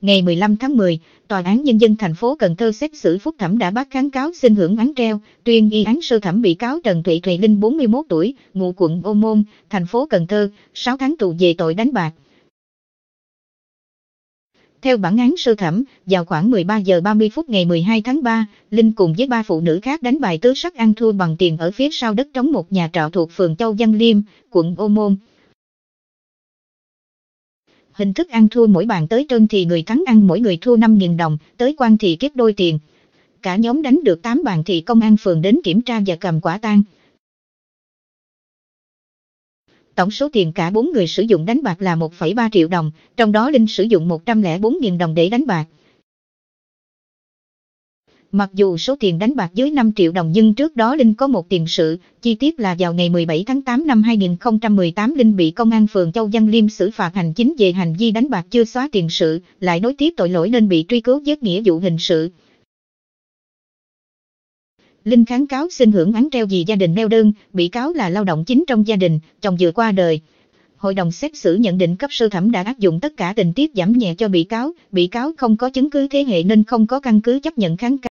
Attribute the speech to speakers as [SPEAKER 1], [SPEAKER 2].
[SPEAKER 1] ngày 15 tháng 10, Tòa án Nhân dân thành phố Cần Thơ xét xử phúc thẩm đã bác kháng cáo xin hưởng án treo, tuyên y án sơ thẩm bị cáo Trần Thụy Thùy Linh 41 tuổi, ngụ quận Ô Môn, thành phố Cần Thơ, 6 tháng tù về tội đánh bạc. Theo bản án sơ thẩm, vào khoảng 13 giờ 30 phút ngày 12 tháng 3, Linh cùng với ba phụ nữ khác đánh bài tứ sắc ăn thua bằng tiền ở phía sau đất trống một nhà trọ thuộc phường Châu Văn Liêm, quận Ô Môn hình thức ăn thua mỗi bàn tới trơn thì người thắng ăn mỗi người thua 5.000 đồng, tới quan thì kiếp đôi tiền. Cả nhóm đánh được 8 bàn thì công an phường đến kiểm tra và cầm quả tang. Tổng số tiền cả bốn người sử dụng đánh bạc là 1,3 triệu đồng, trong đó Linh sử dụng 104.000 đồng để đánh bạc. Mặc dù số tiền đánh bạc dưới 5 triệu đồng nhưng trước đó Linh có một tiền sự, chi tiết là vào ngày 17 tháng 8 năm 2018 Linh bị công an phường Châu Văn Liêm xử phạt hành chính về hành vi đánh bạc chưa xóa tiền sự, lại nối tiếp tội lỗi nên bị truy cứu với nghĩa vụ hình sự. Linh kháng cáo xin hưởng án treo vì gia đình neo đơn, bị cáo là lao động chính trong gia đình, chồng vừa qua đời. Hội đồng xét xử nhận định cấp sơ thẩm đã áp dụng tất cả tình tiết giảm nhẹ cho bị cáo, bị cáo không có chứng cứ thế hệ nên không có căn cứ chấp nhận kháng cáo.